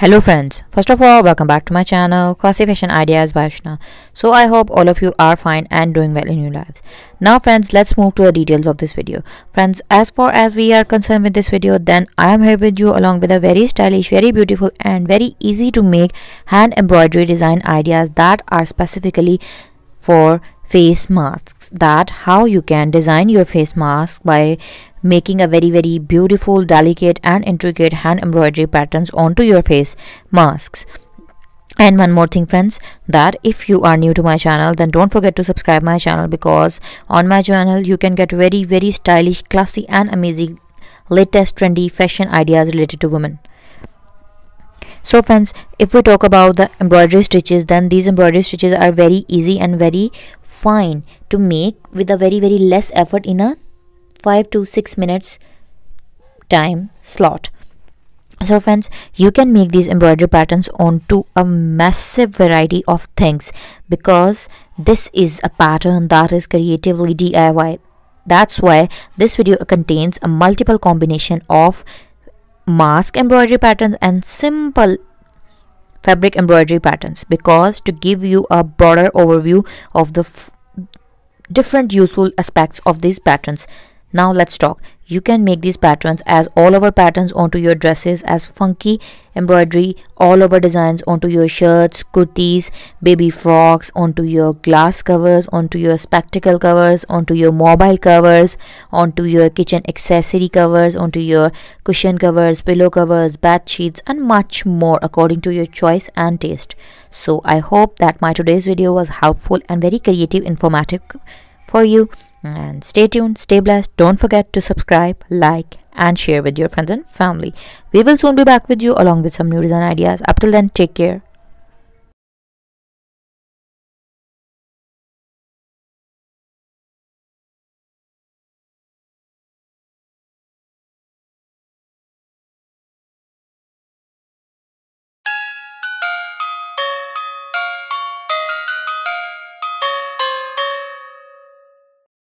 hello friends first of all welcome back to my channel classification ideas by so i hope all of you are fine and doing well in your lives now friends let's move to the details of this video friends as far as we are concerned with this video then i am here with you along with a very stylish very beautiful and very easy to make hand embroidery design ideas that are specifically for face masks that how you can design your face mask by making a very very beautiful delicate and intricate hand embroidery patterns onto your face masks and one more thing friends that if you are new to my channel then don't forget to subscribe my channel because on my channel you can get very very stylish classy and amazing latest trendy fashion ideas related to women so friends if we talk about the embroidery stitches then these embroidery stitches are very easy and very fine to make with a very very less effort in a 5 to 6 minutes time slot so friends you can make these embroidery patterns onto a massive variety of things because this is a pattern that is creatively diy that's why this video contains a multiple combination of mask embroidery patterns and simple fabric embroidery patterns because to give you a broader overview of the different useful aspects of these patterns now let's talk. You can make these patterns as all over patterns onto your dresses as funky embroidery, all over designs onto your shirts, kurtis, baby frocks, onto your glass covers, onto your spectacle covers, onto your mobile covers, onto your kitchen accessory covers, onto your cushion covers, pillow covers, bath sheets and much more according to your choice and taste. So I hope that my today's video was helpful and very creative informative for you. And stay tuned, stay blessed. Don't forget to subscribe, like, and share with your friends and family. We will soon be back with you along with some new design ideas. Up till then, take care.